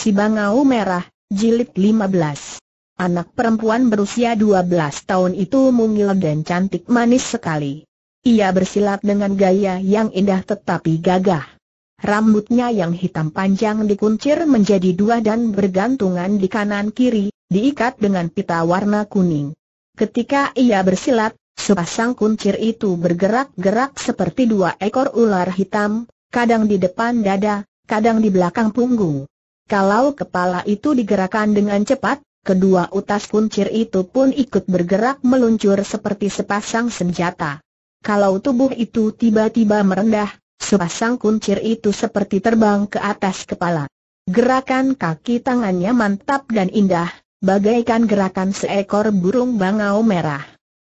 Si Bangau Merah, Jilid 15 Anak perempuan berusia 12 tahun itu mungil dan cantik manis sekali. Ia bersilat dengan gaya yang indah tetapi gagah. Rambutnya yang hitam panjang dikuncir menjadi dua dan bergantungan di kanan kiri, diikat dengan pita warna kuning. Ketika ia bersilat, sepasang kuncir itu bergerak-gerak seperti dua ekor ular hitam, kadang di depan dada, kadang di belakang punggung. Kalau kepala itu digerakkan dengan cepat, kedua utas kuncir itu pun ikut bergerak meluncur seperti sepasang senjata. Kalau tubuh itu tiba-tiba merendah, sepasang kuncir itu seperti terbang ke atas kepala. Gerakan kaki tangannya mantap dan indah, bagaikan gerakan seekor burung bangau merah.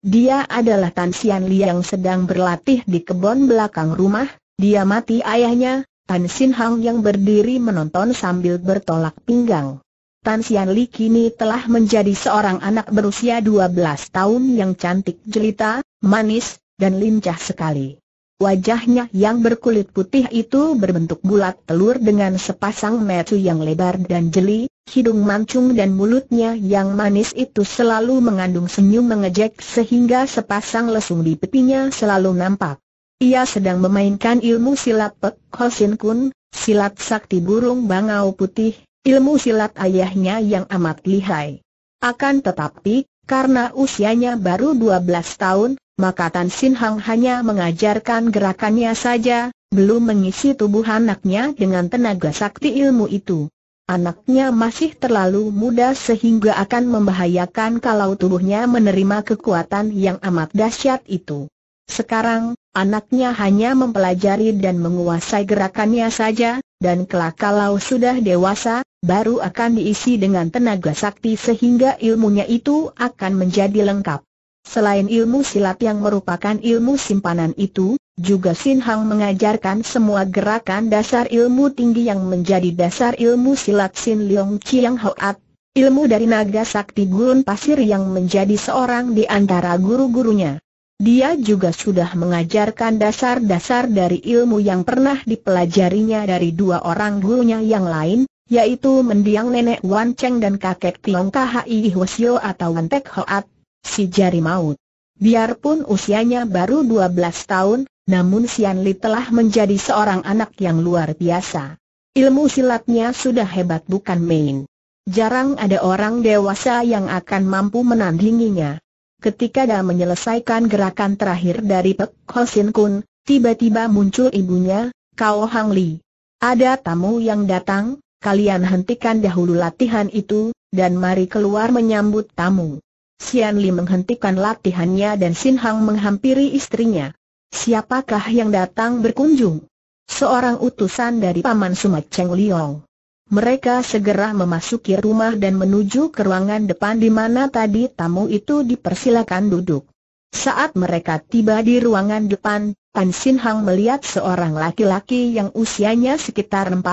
Dia adalah Tan Li yang sedang berlatih di kebun belakang rumah, dia mati ayahnya, Tan Sin Hang yang berdiri menonton sambil bertolak pinggang. Tan Sian Li kini telah menjadi seorang anak berusia 12 tahun yang cantik jelita, manis, dan lincah sekali. Wajahnya yang berkulit putih itu berbentuk bulat telur dengan sepasang mata yang lebar dan jeli, hidung mancung dan mulutnya yang manis itu selalu mengandung senyum mengejek sehingga sepasang lesung di pipinya selalu nampak. Ia sedang memainkan ilmu silat Pek Hosin Kun, silat sakti burung bangau putih, ilmu silat ayahnya yang amat lihai. Akan tetapi, karena usianya baru 12 tahun, maka Tan Sin Hang hanya mengajarkan gerakannya saja, belum mengisi tubuh anaknya dengan tenaga sakti ilmu itu. Anaknya masih terlalu muda sehingga akan membahayakan kalau tubuhnya menerima kekuatan yang amat dahsyat itu. Sekarang, anaknya hanya mempelajari dan menguasai gerakannya saja, dan kelak kalau sudah dewasa, baru akan diisi dengan tenaga sakti sehingga ilmunya itu akan menjadi lengkap. Selain ilmu silat yang merupakan ilmu simpanan itu, juga Sin Hang mengajarkan semua gerakan dasar ilmu tinggi yang menjadi dasar ilmu silat Sin Leong Chiang Hoat, ilmu dari naga sakti gurun pasir yang menjadi seorang di antara guru-gurunya. Dia juga sudah mengajarkan dasar-dasar dari ilmu yang pernah dipelajarinya dari dua orang gurunya yang lain, yaitu mendiang nenek Wan Cheng dan kakek Tiong Kahai Hwasyo atau Wan Tek Hoat, si jari maut. Biarpun usianya baru 12 tahun, namun Sian Li telah menjadi seorang anak yang luar biasa. Ilmu silatnya sudah hebat bukan main. Jarang ada orang dewasa yang akan mampu menandinginya ketika dia menyelesaikan gerakan terakhir dari Pek Sin Kun, tiba-tiba muncul ibunya, Kao Hang Li. Ada tamu yang datang, kalian hentikan dahulu latihan itu, dan mari keluar menyambut tamu. Xian Li menghentikan latihannya dan Xin Hang menghampiri istrinya. Siapakah yang datang berkunjung? Seorang utusan dari Paman Sumat Cheng Liong. Mereka segera memasuki rumah dan menuju ke ruangan depan di mana tadi tamu itu dipersilakan duduk. Saat mereka tiba di ruangan depan, Tan Sin Hang melihat seorang laki-laki yang usianya sekitar 40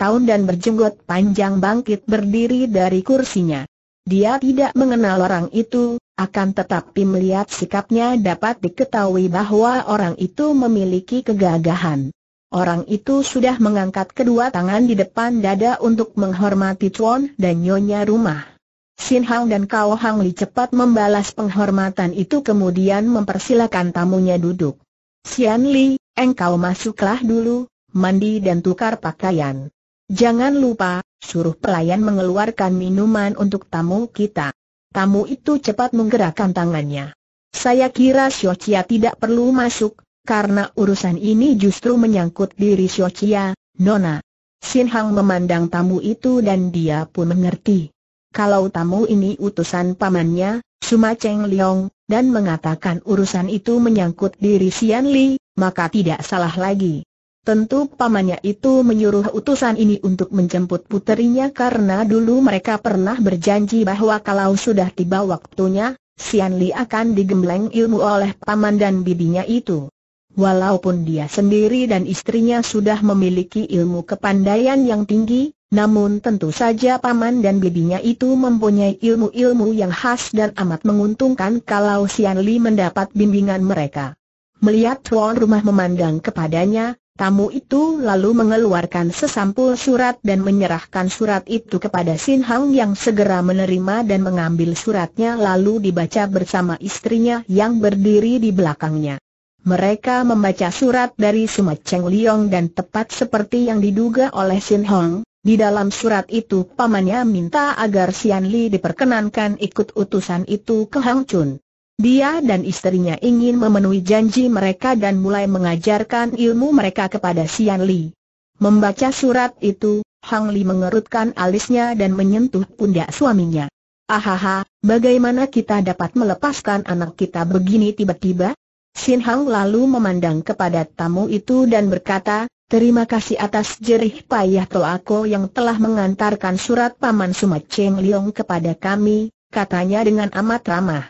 tahun dan berjenggot panjang bangkit berdiri dari kursinya. Dia tidak mengenal orang itu, akan tetapi melihat sikapnya dapat diketahui bahwa orang itu memiliki kegagahan. Orang itu sudah mengangkat kedua tangan di depan dada untuk menghormati Chuan dan Nyonya rumah. Sin Hang dan Kao Hang Li cepat membalas penghormatan itu kemudian mempersilakan tamunya duduk. Sian Li, engkau masuklah dulu, mandi dan tukar pakaian. Jangan lupa, suruh pelayan mengeluarkan minuman untuk tamu kita. Tamu itu cepat menggerakkan tangannya. Saya kira Xiao Chia tidak perlu masuk, karena urusan ini justru menyangkut diri Xiaoqia, Nona. Sin Hang memandang tamu itu dan dia pun mengerti. Kalau tamu ini utusan pamannya, Suma Cheng Leong, dan mengatakan urusan itu menyangkut diri Xian Li, maka tidak salah lagi. Tentu pamannya itu menyuruh utusan ini untuk menjemput puterinya karena dulu mereka pernah berjanji bahwa kalau sudah tiba waktunya, Xian Li akan digembleng ilmu oleh paman dan bibinya itu. Walaupun dia sendiri dan istrinya sudah memiliki ilmu kepandaian yang tinggi, namun tentu saja paman dan bibinya itu mempunyai ilmu-ilmu yang khas dan amat menguntungkan kalau Sian Li mendapat bimbingan mereka. Melihat tuan rumah memandang kepadanya, tamu itu lalu mengeluarkan sesampul surat dan menyerahkan surat itu kepada Sin Hang yang segera menerima dan mengambil suratnya lalu dibaca bersama istrinya yang berdiri di belakangnya. Mereka membaca surat dari Sumat Cheng Liong dan tepat seperti yang diduga oleh Sin Hong, di dalam surat itu pamannya minta agar Sian Li diperkenankan ikut utusan itu ke Hang Chun. Dia dan istrinya ingin memenuhi janji mereka dan mulai mengajarkan ilmu mereka kepada Sian Li. Membaca surat itu, Hang Li mengerutkan alisnya dan menyentuh pundak suaminya. Ahaha, bagaimana kita dapat melepaskan anak kita begini tiba-tiba? Sin Hang lalu memandang kepada tamu itu dan berkata, Terima kasih atas jerih payah Toako yang telah mengantarkan surat Paman Sumat Cheng Liong kepada kami, katanya dengan amat ramah.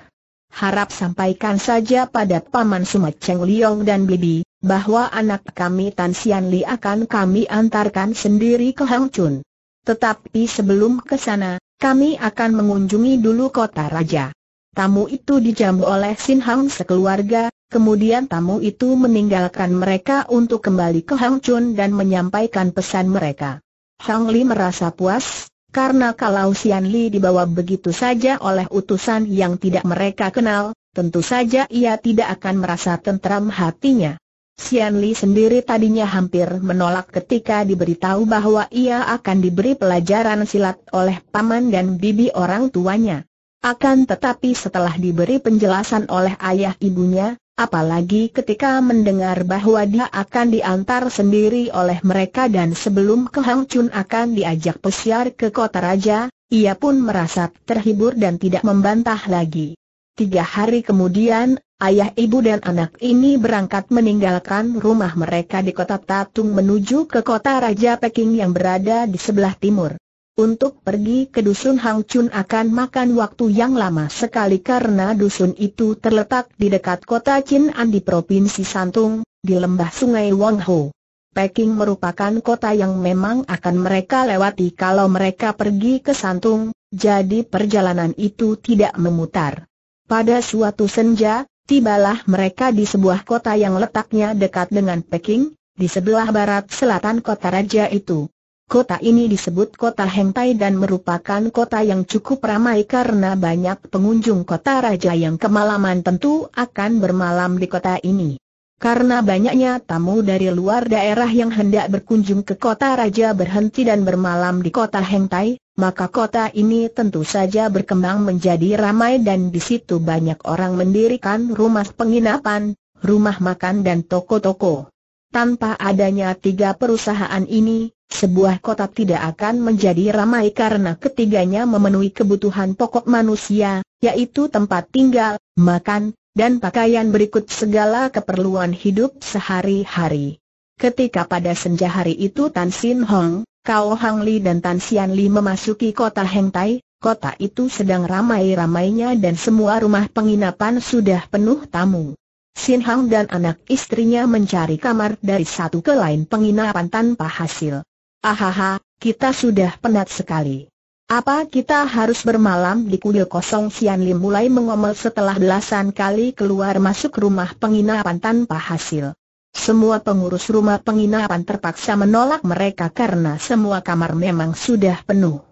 Harap sampaikan saja pada Paman Sumat Cheng Liong dan Bibi, bahwa anak kami Tan Sian Li akan kami antarkan sendiri ke Hang Chun. Tetapi sebelum ke sana, kami akan mengunjungi dulu kota raja. Tamu itu dijamu oleh Sin Hang sekeluarga, kemudian tamu itu meninggalkan mereka untuk kembali ke Hang Chun dan menyampaikan pesan mereka. Hang Li merasa puas, karena kalau Sian Li dibawa begitu saja oleh utusan yang tidak mereka kenal, tentu saja ia tidak akan merasa tentram hatinya. Sian Li sendiri tadinya hampir menolak ketika diberitahu bahwa ia akan diberi pelajaran silat oleh paman dan bibi orang tuanya. Akan tetapi setelah diberi penjelasan oleh ayah ibunya, Apalagi ketika mendengar bahwa dia akan diantar sendiri oleh mereka dan sebelum ke Hang Chun akan diajak pesiar ke kota raja, ia pun merasa terhibur dan tidak membantah lagi. Tiga hari kemudian, ayah ibu dan anak ini berangkat meninggalkan rumah mereka di kota Tatung menuju ke kota Raja Peking yang berada di sebelah timur. Untuk pergi ke dusun Hang Hangchun akan makan waktu yang lama sekali karena dusun itu terletak di dekat kota An di Provinsi Santung, di lembah sungai Ho. Peking merupakan kota yang memang akan mereka lewati kalau mereka pergi ke Santung, jadi perjalanan itu tidak memutar. Pada suatu senja, tibalah mereka di sebuah kota yang letaknya dekat dengan Peking, di sebelah barat selatan kota raja itu. Kota ini disebut kota Hengtai dan merupakan kota yang cukup ramai karena banyak pengunjung kota raja yang kemalaman tentu akan bermalam di kota ini. Karena banyaknya tamu dari luar daerah yang hendak berkunjung ke kota raja berhenti dan bermalam di kota Hengtai, maka kota ini tentu saja berkembang menjadi ramai dan di situ banyak orang mendirikan rumah penginapan, rumah makan dan toko-toko. Tanpa adanya tiga perusahaan ini, sebuah kota tidak akan menjadi ramai karena ketiganya memenuhi kebutuhan pokok manusia, yaitu tempat tinggal, makan, dan pakaian berikut segala keperluan hidup sehari-hari. Ketika pada senja hari itu Tan Sin Hong, Kao Hang Li dan Tan Sian Li memasuki kota Hengtai, kota itu sedang ramai-ramainya dan semua rumah penginapan sudah penuh tamu. Sin Hang dan anak istrinya mencari kamar dari satu ke lain penginapan tanpa hasil. Ahaha, kita sudah penat sekali. Apa kita harus bermalam di kuil kosong Sian Lim mulai mengomel setelah belasan kali keluar masuk rumah penginapan tanpa hasil. Semua pengurus rumah penginapan terpaksa menolak mereka karena semua kamar memang sudah penuh.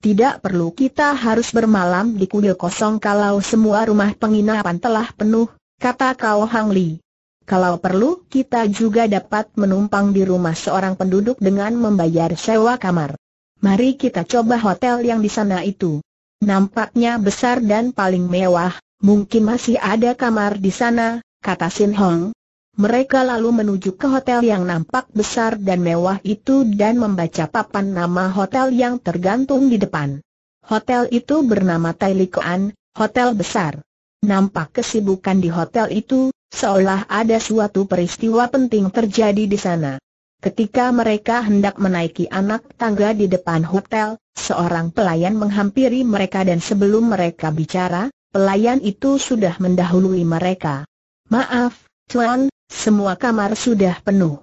Tidak perlu kita harus bermalam di kuil kosong kalau semua rumah penginapan telah penuh, kata Kau Hang Li. Kalau perlu, kita juga dapat menumpang di rumah seorang penduduk dengan membayar sewa kamar. Mari kita coba hotel yang di sana itu. Nampaknya besar dan paling mewah, mungkin masih ada kamar di sana, kata Sin Hong. Mereka lalu menuju ke hotel yang nampak besar dan mewah itu dan membaca papan nama hotel yang tergantung di depan. Hotel itu bernama Tai Likoan, Hotel Besar. Nampak kesibukan di hotel itu, seolah ada suatu peristiwa penting terjadi di sana. Ketika mereka hendak menaiki anak tangga di depan hotel, seorang pelayan menghampiri mereka dan sebelum mereka bicara, pelayan itu sudah mendahului mereka. Maaf, Tuan, semua kamar sudah penuh.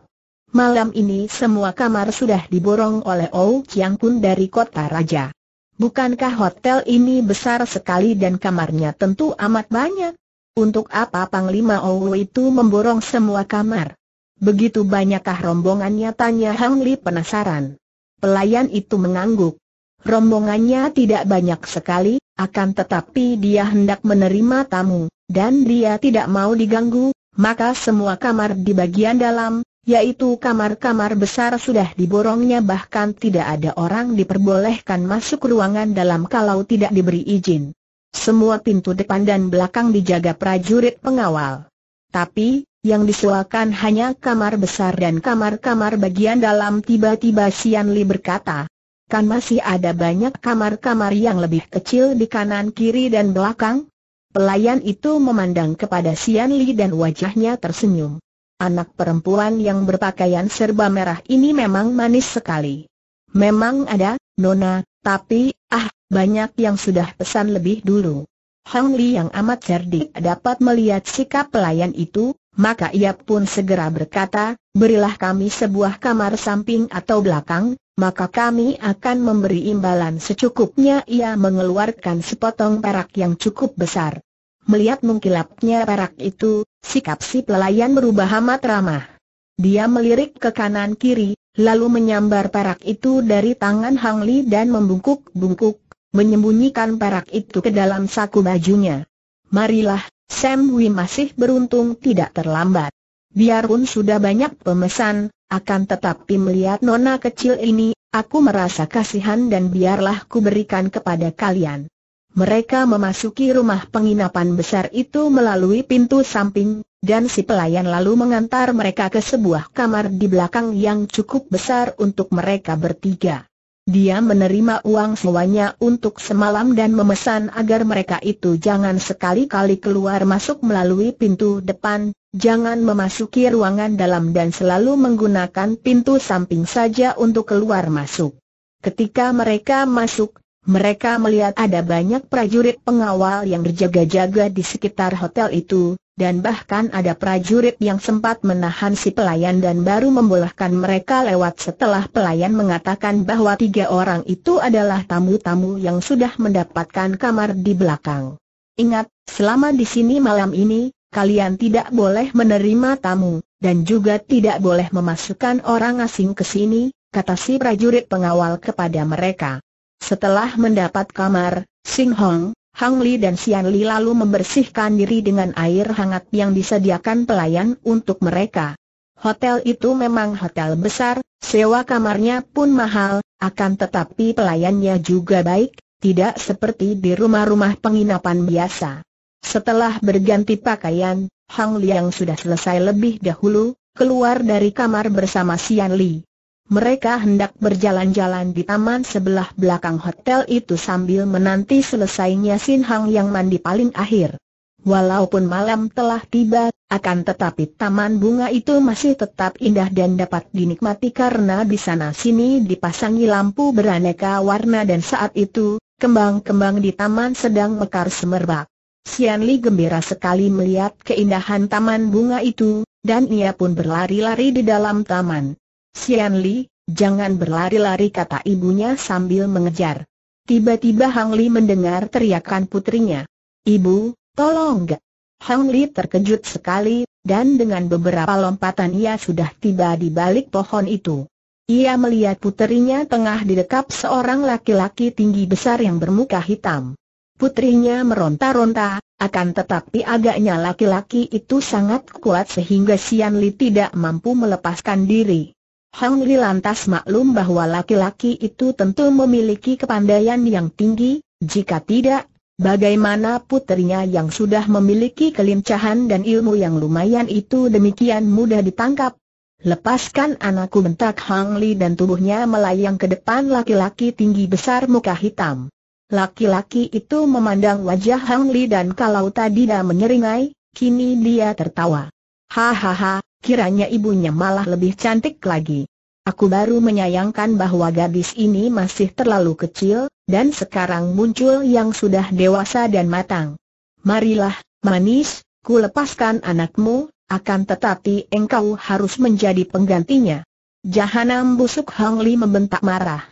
Malam ini semua kamar sudah diborong oleh Ou Chiang Kun dari kota raja. Bukankah hotel ini besar sekali dan kamarnya tentu amat banyak? Untuk apa Panglima Owu itu memborong semua kamar? Begitu banyakkah rombongannya tanya Hang Li penasaran. Pelayan itu mengangguk. Rombongannya tidak banyak sekali, akan tetapi dia hendak menerima tamu, dan dia tidak mau diganggu, maka semua kamar di bagian dalam, yaitu kamar-kamar besar sudah diborongnya bahkan tidak ada orang diperbolehkan masuk ruangan dalam kalau tidak diberi izin. Semua pintu depan dan belakang dijaga prajurit pengawal. Tapi, yang disewakan hanya kamar besar dan kamar-kamar bagian dalam tiba-tiba Sian Li berkata, kan masih ada banyak kamar-kamar yang lebih kecil di kanan kiri dan belakang? Pelayan itu memandang kepada Sian Li dan wajahnya tersenyum. Anak perempuan yang berpakaian serba merah ini memang manis sekali. Memang ada, Nona, tapi, ah, banyak yang sudah pesan lebih dulu. Hong Li yang amat cerdik dapat melihat sikap pelayan itu, maka ia pun segera berkata, berilah kami sebuah kamar samping atau belakang, maka kami akan memberi imbalan secukupnya ia mengeluarkan sepotong perak yang cukup besar. Melihat mengkilapnya perak itu, sikap si pelayan berubah amat ramah. Dia melirik ke kanan kiri, lalu menyambar perak itu dari tangan Hang Li dan membungkuk-bungkuk, menyembunyikan perak itu ke dalam saku bajunya. Marilah, Sam Hui masih beruntung tidak terlambat. Biarpun sudah banyak pemesan, akan tetapi melihat nona kecil ini, aku merasa kasihan dan biarlah ku berikan kepada kalian. Mereka memasuki rumah penginapan besar itu melalui pintu samping, dan si pelayan lalu mengantar mereka ke sebuah kamar di belakang yang cukup besar untuk mereka bertiga. Dia menerima uang semuanya untuk semalam dan memesan agar mereka itu jangan sekali-kali keluar masuk melalui pintu depan, jangan memasuki ruangan dalam dan selalu menggunakan pintu samping saja untuk keluar masuk. Ketika mereka masuk, mereka melihat ada banyak prajurit pengawal yang berjaga-jaga di sekitar hotel itu, dan bahkan ada prajurit yang sempat menahan si pelayan dan baru membolehkan mereka lewat setelah pelayan mengatakan bahwa tiga orang itu adalah tamu-tamu yang sudah mendapatkan kamar di belakang. Ingat, selama di sini malam ini, kalian tidak boleh menerima tamu, dan juga tidak boleh memasukkan orang asing ke sini, kata si prajurit pengawal kepada mereka. Setelah mendapat kamar, Sing Hong, Hang Li dan Xian Li lalu membersihkan diri dengan air hangat yang disediakan pelayan untuk mereka. Hotel itu memang hotel besar, sewa kamarnya pun mahal, akan tetapi pelayannya juga baik, tidak seperti di rumah-rumah penginapan biasa. Setelah berganti pakaian, Hang Li yang sudah selesai lebih dahulu, keluar dari kamar bersama Xian Li. Mereka hendak berjalan-jalan di taman sebelah belakang hotel itu sambil menanti selesainya Sin Hang yang mandi paling akhir. Walaupun malam telah tiba, akan tetapi taman bunga itu masih tetap indah dan dapat dinikmati karena di sana-sini dipasangi lampu beraneka warna dan saat itu, kembang-kembang di taman sedang mekar semerbak. Sian Li gembira sekali melihat keindahan taman bunga itu, dan ia pun berlari-lari di dalam taman. Xian Li, jangan berlari-lari kata ibunya sambil mengejar. Tiba-tiba Hang Li mendengar teriakan putrinya. Ibu, tolong gak. Hang Li terkejut sekali, dan dengan beberapa lompatan ia sudah tiba di balik pohon itu. Ia melihat putrinya tengah didekap seorang laki-laki tinggi besar yang bermuka hitam. Putrinya meronta-ronta, akan tetapi agaknya laki-laki itu sangat kuat sehingga Sian Li tidak mampu melepaskan diri. Hang Li lantas maklum bahwa laki-laki itu tentu memiliki kepandaian yang tinggi, jika tidak, bagaimana putrinya yang sudah memiliki kelincahan dan ilmu yang lumayan itu demikian mudah ditangkap? Lepaskan anakku bentak Hang Li dan tubuhnya melayang ke depan laki-laki tinggi besar muka hitam. Laki-laki itu memandang wajah Hang Li dan kalau tadi dah menyeringai, kini dia tertawa. Hahaha, Kiranya ibunya malah lebih cantik lagi. Aku baru menyayangkan bahwa gadis ini masih terlalu kecil, dan sekarang muncul yang sudah dewasa dan matang. Marilah, manis, ku lepaskan anakmu, akan tetapi engkau harus menjadi penggantinya. Jahanam busuk Hang Li membentak marah.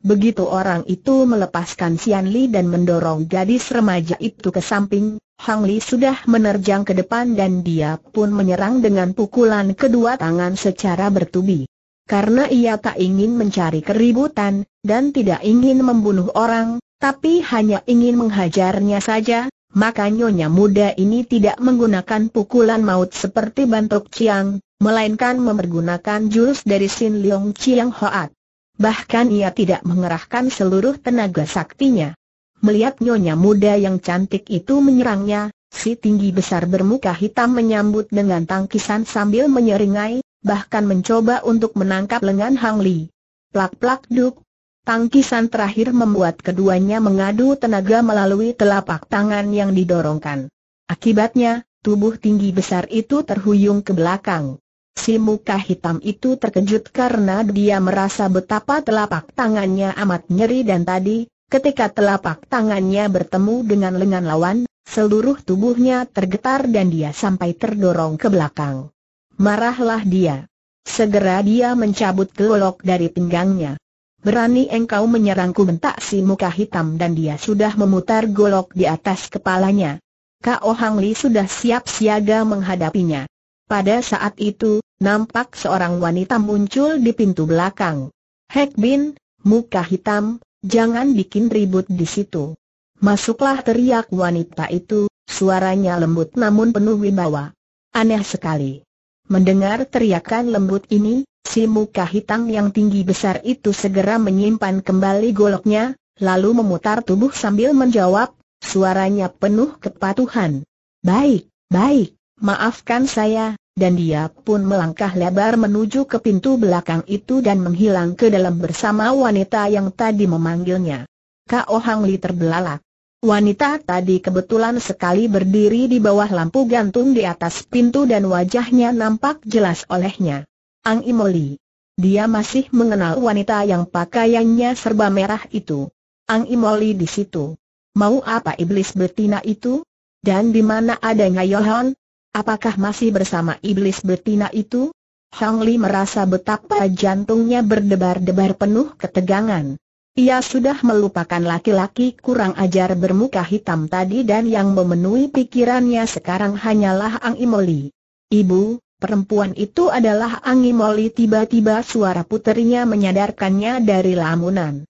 Begitu orang itu melepaskan Xian Li dan mendorong gadis remaja itu ke samping, Hang Li sudah menerjang ke depan dan dia pun menyerang dengan pukulan kedua tangan secara bertubi. Karena ia tak ingin mencari keributan, dan tidak ingin membunuh orang, tapi hanya ingin menghajarnya saja, maka nyonya muda ini tidak menggunakan pukulan maut seperti bantuk Chiang, melainkan memergunakan jurus dari Sin Leong Chiang Hoat. Bahkan ia tidak mengerahkan seluruh tenaga saktinya. Melihat nyonya muda yang cantik itu menyerangnya, si tinggi besar bermuka hitam menyambut dengan tangkisan sambil menyeringai, bahkan mencoba untuk menangkap lengan Hang Li. Plak-plak duk. Tangkisan terakhir membuat keduanya mengadu tenaga melalui telapak tangan yang didorongkan. Akibatnya, tubuh tinggi besar itu terhuyung ke belakang. Si muka hitam itu terkejut karena dia merasa betapa telapak tangannya amat nyeri dan tadi, Ketika telapak tangannya bertemu dengan lengan lawan, seluruh tubuhnya tergetar dan dia sampai terdorong ke belakang. Marahlah dia. Segera dia mencabut golok dari pinggangnya. Berani engkau menyerangku bentak si muka hitam dan dia sudah memutar golok di atas kepalanya. Kao Hang Li sudah siap siaga menghadapinya. Pada saat itu, nampak seorang wanita muncul di pintu belakang. Hek Bin, muka hitam, Jangan bikin ribut di situ. Masuklah teriak wanita itu, suaranya lembut namun penuh wibawa. Aneh sekali. Mendengar teriakan lembut ini, si muka hitam yang tinggi besar itu segera menyimpan kembali goloknya, lalu memutar tubuh sambil menjawab, suaranya penuh kepatuhan. Baik, baik, maafkan saya, dan dia pun melangkah lebar menuju ke pintu belakang itu dan menghilang ke dalam bersama wanita yang tadi memanggilnya. Kao Hang Li terbelalak. Wanita tadi kebetulan sekali berdiri di bawah lampu gantung di atas pintu dan wajahnya nampak jelas olehnya. Ang Imoli. Dia masih mengenal wanita yang pakaiannya serba merah itu. Ang Imoli di situ. Mau apa iblis betina itu? Dan di mana ada Yohan? Apakah masih bersama iblis betina itu? Hang Li merasa betapa jantungnya berdebar-debar penuh ketegangan. Ia sudah melupakan laki-laki kurang ajar bermuka hitam tadi dan yang memenuhi pikirannya sekarang hanyalah Ang Imoli. Ibu, perempuan itu adalah Ang Imoli tiba-tiba suara puterinya menyadarkannya dari lamunan.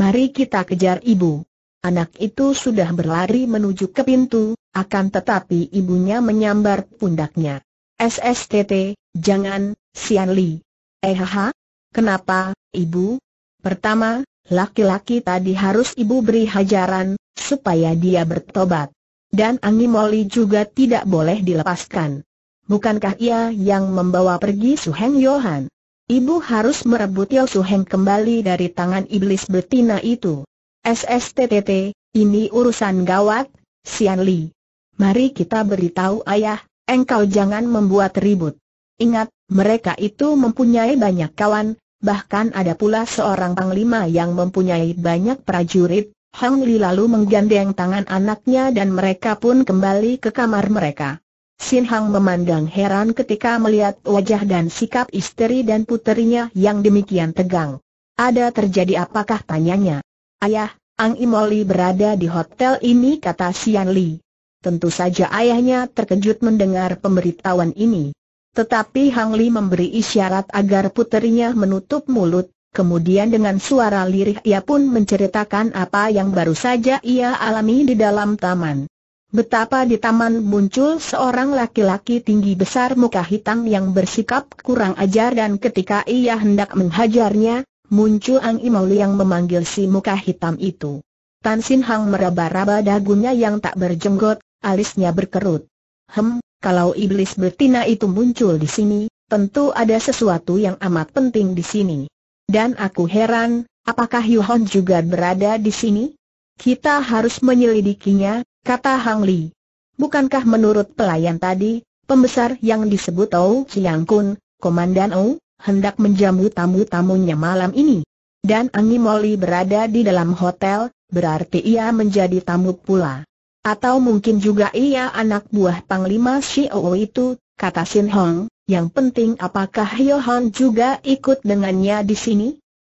Mari kita kejar ibu. Anak itu sudah berlari menuju ke pintu, akan tetapi ibunya menyambar pundaknya. SSTT, jangan, Sian Li. Ehaha, eh, kenapa, ibu? Pertama, laki-laki tadi harus ibu beri hajaran, supaya dia bertobat. Dan Angi Moli juga tidak boleh dilepaskan. Bukankah ia yang membawa pergi Su Heng Yohan? Ibu harus merebut Yao Suheng kembali dari tangan iblis betina itu. SSTTT, ini urusan gawat, Sian Li. Mari kita beritahu ayah, engkau jangan membuat ribut. Ingat, mereka itu mempunyai banyak kawan, bahkan ada pula seorang panglima yang mempunyai banyak prajurit. Hong Li lalu menggandeng tangan anaknya dan mereka pun kembali ke kamar mereka. Sin Hang memandang heran ketika melihat wajah dan sikap istri dan puterinya yang demikian tegang. Ada terjadi apakah tanyanya? Ayah, Ang Imoli berada di hotel ini kata Sian Li. Tentu saja ayahnya terkejut mendengar pemberitahuan ini. Tetapi Hang Li memberi isyarat agar puterinya menutup mulut, kemudian dengan suara lirih ia pun menceritakan apa yang baru saja ia alami di dalam taman. Betapa di taman muncul seorang laki-laki tinggi besar muka hitam yang bersikap kurang ajar dan ketika ia hendak menghajarnya, muncul Ang Imau yang memanggil si muka hitam itu. Tan Sin Hang meraba-raba dagunya yang tak berjenggot, Alisnya berkerut. Hem, kalau iblis betina itu muncul di sini, tentu ada sesuatu yang amat penting di sini. Dan aku heran, apakah Yuhon juga berada di sini? Kita harus menyelidikinya, kata Hang Li. Bukankah menurut pelayan tadi, pembesar yang disebut Ou Chiang Kun, Komandan Ou, hendak menjamu tamu-tamunya malam ini? Dan Angi Moli berada di dalam hotel, berarti ia menjadi tamu pula. Atau mungkin juga ia anak buah Panglima Xiao itu, kata Sin Hong, yang penting apakah Hyo Yohan juga ikut dengannya di sini?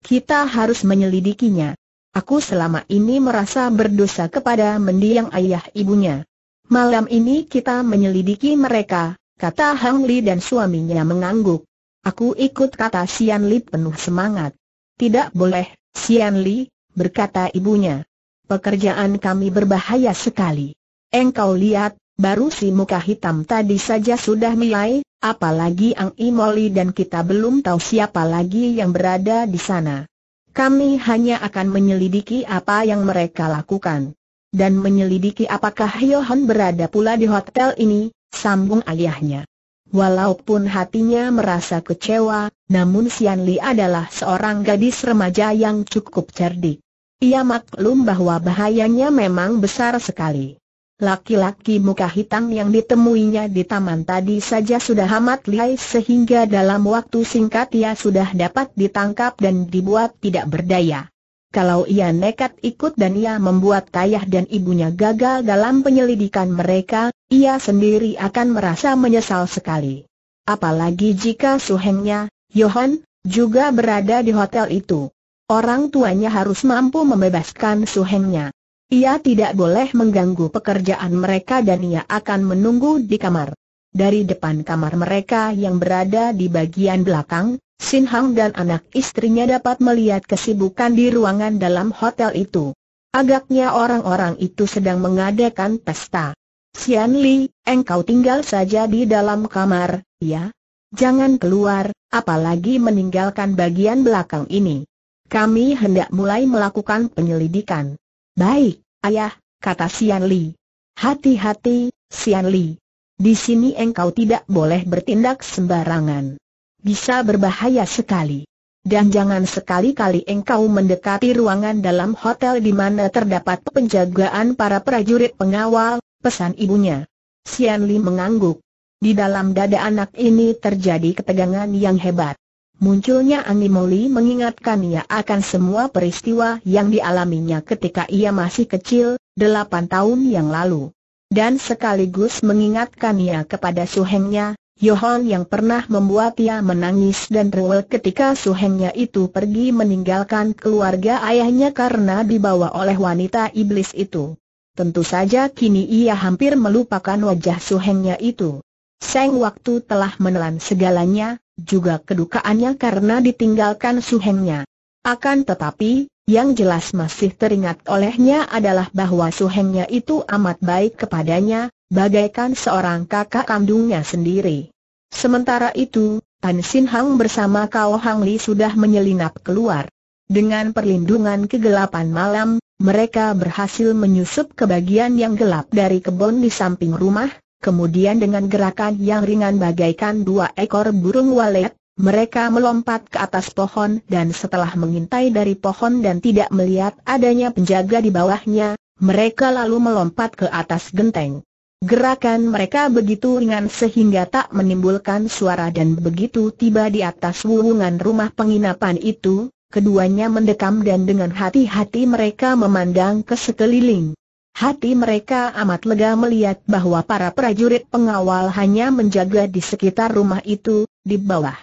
Kita harus menyelidikinya. Aku selama ini merasa berdosa kepada mendiang ayah ibunya. Malam ini kita menyelidiki mereka, kata Hang Li dan suaminya mengangguk. Aku ikut kata Xian Li penuh semangat. Tidak boleh, Xian Li, berkata ibunya. Pekerjaan kami berbahaya sekali. Engkau lihat, baru si muka hitam tadi saja sudah mulai, apalagi Ang Imoli dan kita belum tahu siapa lagi yang berada di sana. Kami hanya akan menyelidiki apa yang mereka lakukan. Dan menyelidiki apakah Yohan berada pula di hotel ini, sambung ayahnya. Walaupun hatinya merasa kecewa, namun Sian Li adalah seorang gadis remaja yang cukup cerdik. Ia maklum bahwa bahayanya memang besar sekali. Laki-laki muka hitam yang ditemuinya di taman tadi saja sudah amat lihai sehingga dalam waktu singkat ia sudah dapat ditangkap dan dibuat tidak berdaya. Kalau ia nekat ikut dan ia membuat ayah dan ibunya gagal dalam penyelidikan mereka, ia sendiri akan merasa menyesal sekali. Apalagi jika suhengnya, Johan, juga berada di hotel itu. Orang tuanya harus mampu membebaskan suhengnya. Ia tidak boleh mengganggu pekerjaan mereka dan ia akan menunggu di kamar. Dari depan kamar mereka yang berada di bagian belakang, Sin Hang dan anak istrinya dapat melihat kesibukan di ruangan dalam hotel itu. Agaknya orang-orang itu sedang mengadakan pesta. Sian Li, engkau tinggal saja di dalam kamar, ya? Jangan keluar, apalagi meninggalkan bagian belakang ini. Kami hendak mulai melakukan penyelidikan. Baik, ayah, kata Sian Li. Hati-hati, Sian Li. Di sini engkau tidak boleh bertindak sembarangan. Bisa berbahaya sekali. Dan jangan sekali-kali engkau mendekati ruangan dalam hotel di mana terdapat penjagaan para prajurit pengawal, pesan ibunya. Sian Li mengangguk. Di dalam dada anak ini terjadi ketegangan yang hebat. Munculnya Angimoli mengingatkan ia akan semua peristiwa yang dialaminya ketika ia masih kecil, delapan tahun yang lalu. Dan sekaligus mengingatkan ia kepada suhengnya, Yohon yang pernah membuat ia menangis dan rewel ketika suhengnya itu pergi meninggalkan keluarga ayahnya karena dibawa oleh wanita iblis itu. Tentu saja kini ia hampir melupakan wajah suhengnya itu. Seng waktu telah menelan segalanya, juga kedukaannya karena ditinggalkan suhengnya. Akan tetapi, yang jelas masih teringat olehnya adalah bahwa suhengnya itu amat baik kepadanya, bagaikan seorang kakak kandungnya sendiri. Sementara itu, Tan Sin Hang bersama Kao Hang Li sudah menyelinap keluar. Dengan perlindungan kegelapan malam, mereka berhasil menyusup ke bagian yang gelap dari kebun di samping rumah, Kemudian dengan gerakan yang ringan bagaikan dua ekor burung walet, mereka melompat ke atas pohon dan setelah mengintai dari pohon dan tidak melihat adanya penjaga di bawahnya, mereka lalu melompat ke atas genteng. Gerakan mereka begitu ringan sehingga tak menimbulkan suara dan begitu tiba di atas wuwungan rumah penginapan itu, keduanya mendekam dan dengan hati-hati mereka memandang ke sekeliling. Hati mereka amat lega melihat bahwa para prajurit pengawal hanya menjaga di sekitar rumah itu, di bawah.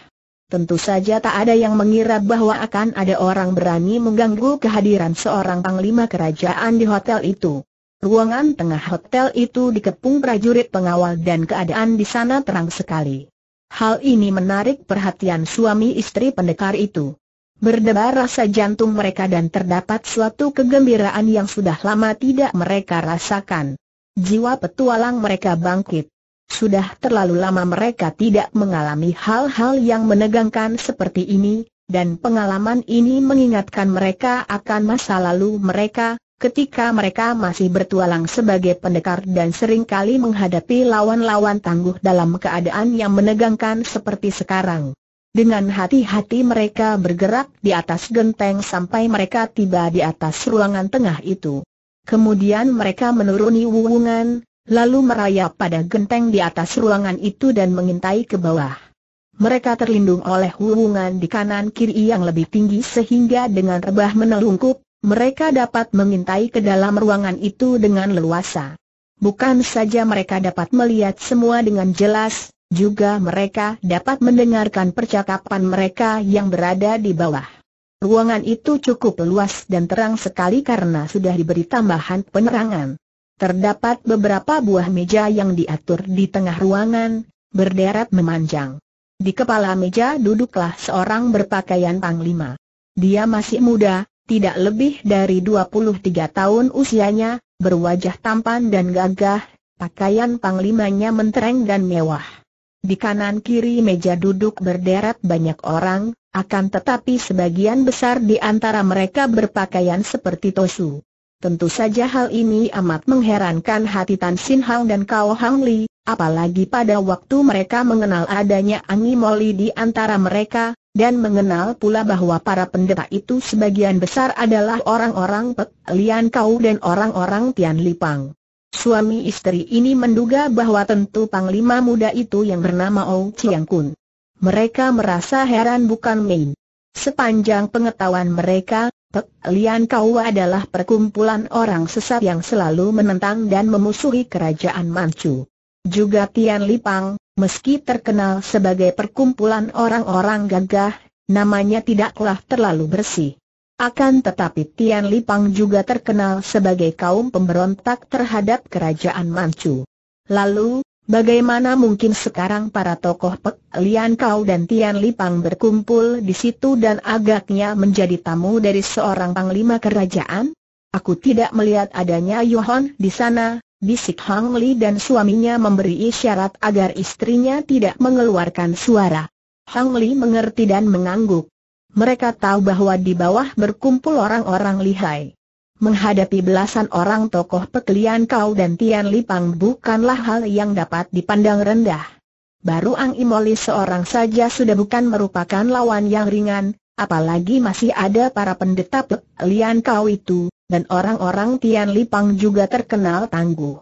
Tentu saja tak ada yang mengira bahwa akan ada orang berani mengganggu kehadiran seorang panglima kerajaan di hotel itu. Ruangan tengah hotel itu dikepung prajurit pengawal dan keadaan di sana terang sekali. Hal ini menarik perhatian suami istri pendekar itu. Berdebar rasa jantung mereka dan terdapat suatu kegembiraan yang sudah lama tidak mereka rasakan. Jiwa petualang mereka bangkit. Sudah terlalu lama mereka tidak mengalami hal-hal yang menegangkan seperti ini, dan pengalaman ini mengingatkan mereka akan masa lalu mereka, ketika mereka masih bertualang sebagai pendekar dan seringkali menghadapi lawan-lawan tangguh dalam keadaan yang menegangkan seperti sekarang. Dengan hati-hati mereka bergerak di atas genteng sampai mereka tiba di atas ruangan tengah itu. Kemudian mereka menuruni wuwungan, lalu merayap pada genteng di atas ruangan itu dan mengintai ke bawah. Mereka terlindung oleh wuwungan di kanan kiri yang lebih tinggi sehingga dengan rebah menelungkup, mereka dapat mengintai ke dalam ruangan itu dengan leluasa. Bukan saja mereka dapat melihat semua dengan jelas, juga mereka dapat mendengarkan percakapan mereka yang berada di bawah. Ruangan itu cukup luas dan terang sekali karena sudah diberi tambahan penerangan. Terdapat beberapa buah meja yang diatur di tengah ruangan, berderet memanjang. Di kepala meja duduklah seorang berpakaian panglima. Dia masih muda, tidak lebih dari 23 tahun usianya, berwajah tampan dan gagah, pakaian panglimanya mentereng dan mewah. Di kanan kiri meja duduk berderet banyak orang, akan tetapi sebagian besar di antara mereka berpakaian seperti Tosu. Tentu saja hal ini amat mengherankan hati Tan Sin Hang dan Kao Hang Li, apalagi pada waktu mereka mengenal adanya Angi Moli di antara mereka, dan mengenal pula bahwa para pendeta itu sebagian besar adalah orang-orang Pek Lian Kau dan orang-orang Tian Lipang. Suami istri ini menduga bahwa tentu panglima muda itu yang bernama Ou Chiang Kun. Mereka merasa heran bukan main. Sepanjang pengetahuan mereka, Pek Lian Kau adalah perkumpulan orang sesat yang selalu menentang dan memusuhi kerajaan Manchu. Juga Tian Lipang, meski terkenal sebagai perkumpulan orang-orang gagah, namanya tidaklah terlalu bersih. Akan tetapi Tian Lipang juga terkenal sebagai kaum pemberontak terhadap kerajaan Manchu. Lalu, bagaimana mungkin sekarang para tokoh Pek Lian Kau dan Tian Lipang berkumpul di situ dan agaknya menjadi tamu dari seorang panglima kerajaan? Aku tidak melihat adanya Yohon di sana, bisik Hang Li dan suaminya memberi isyarat agar istrinya tidak mengeluarkan suara. Hang Li mengerti dan mengangguk. Mereka tahu bahwa di bawah berkumpul orang-orang lihai. Menghadapi belasan orang tokoh pekelian kau dan Tian Lipang bukanlah hal yang dapat dipandang rendah. Baru Ang Imoli seorang saja sudah bukan merupakan lawan yang ringan, apalagi masih ada para pendeta pekelian kau itu, dan orang-orang Tian Lipang juga terkenal tangguh.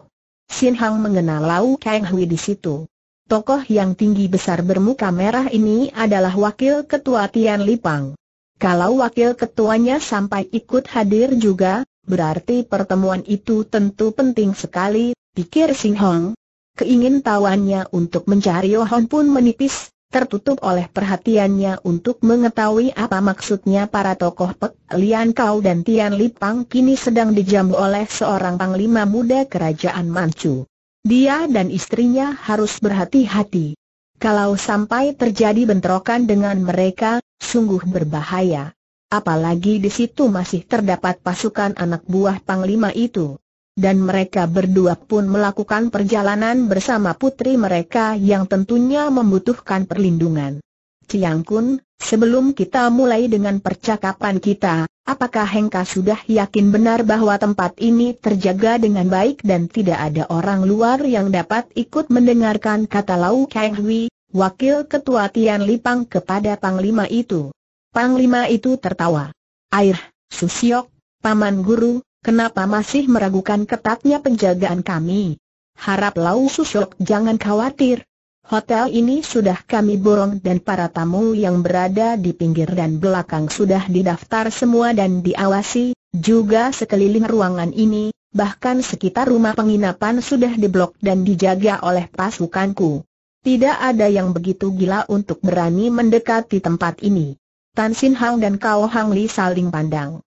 Sin Hang mengenal Lau Kang Hui di situ tokoh yang tinggi besar bermuka merah ini adalah wakil ketua Tian Lipang. Kalau wakil ketuanya sampai ikut hadir juga, berarti pertemuan itu tentu penting sekali, pikir Sing Hong. Keingintahuannya untuk mencari Ohon pun menipis, tertutup oleh perhatiannya untuk mengetahui apa maksudnya para tokoh Pek Lian Kau dan Tian Lipang kini sedang dijamu oleh seorang panglima muda kerajaan Manchu. Dia dan istrinya harus berhati-hati. Kalau sampai terjadi bentrokan dengan mereka, sungguh berbahaya. Apalagi di situ masih terdapat pasukan anak buah Panglima itu. Dan mereka berdua pun melakukan perjalanan bersama putri mereka yang tentunya membutuhkan perlindungan. Ciang Kun, sebelum kita mulai dengan percakapan kita, Apakah Hengka sudah yakin benar bahwa tempat ini terjaga dengan baik dan tidak ada orang luar yang dapat ikut mendengarkan kata Lau Kang Hui, wakil ketua Tian Lipang kepada Panglima itu? Panglima itu tertawa. Air, Susiok, Paman Guru, kenapa masih meragukan ketatnya penjagaan kami? Harap Lau Susiok jangan khawatir, Hotel ini sudah kami borong dan para tamu yang berada di pinggir dan belakang sudah didaftar semua dan diawasi, juga sekeliling ruangan ini, bahkan sekitar rumah penginapan sudah diblok dan dijaga oleh pasukanku. Tidak ada yang begitu gila untuk berani mendekati tempat ini. Tan Sin Hang dan Kao Hang Li saling pandang.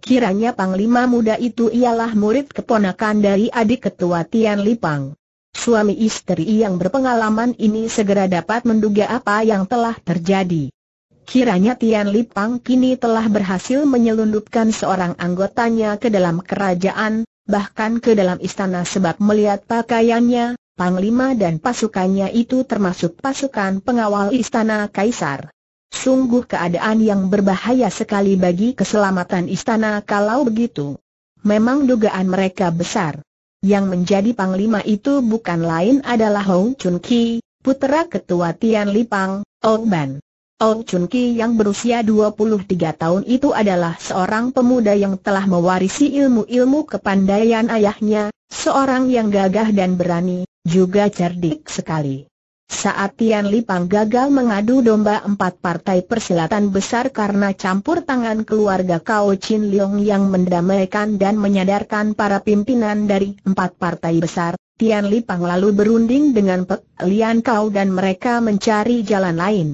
Kiranya Panglima muda itu ialah murid keponakan dari adik ketua Tian Lipang. Suami istri yang berpengalaman ini segera dapat menduga apa yang telah terjadi. Kiranya Tian Lipang kini telah berhasil menyelundupkan seorang anggotanya ke dalam kerajaan, bahkan ke dalam istana sebab melihat pakaiannya, Panglima dan pasukannya itu termasuk pasukan pengawal istana Kaisar. Sungguh keadaan yang berbahaya sekali bagi keselamatan istana kalau begitu. Memang dugaan mereka besar. Yang menjadi panglima itu bukan lain adalah Hong Chun Ki, putera ketua Tian Lipang, Ong Ban. Ong Chun Ki yang berusia 23 tahun itu adalah seorang pemuda yang telah mewarisi ilmu-ilmu kepandaian ayahnya, seorang yang gagah dan berani, juga cerdik sekali. Saat Tian Lipang gagal mengadu domba empat partai persilatan besar karena campur tangan keluarga Kao Chin Leong yang mendamaikan dan menyadarkan para pimpinan dari empat partai besar, Tian Lipang lalu berunding dengan Pek Lian Kao dan mereka mencari jalan lain.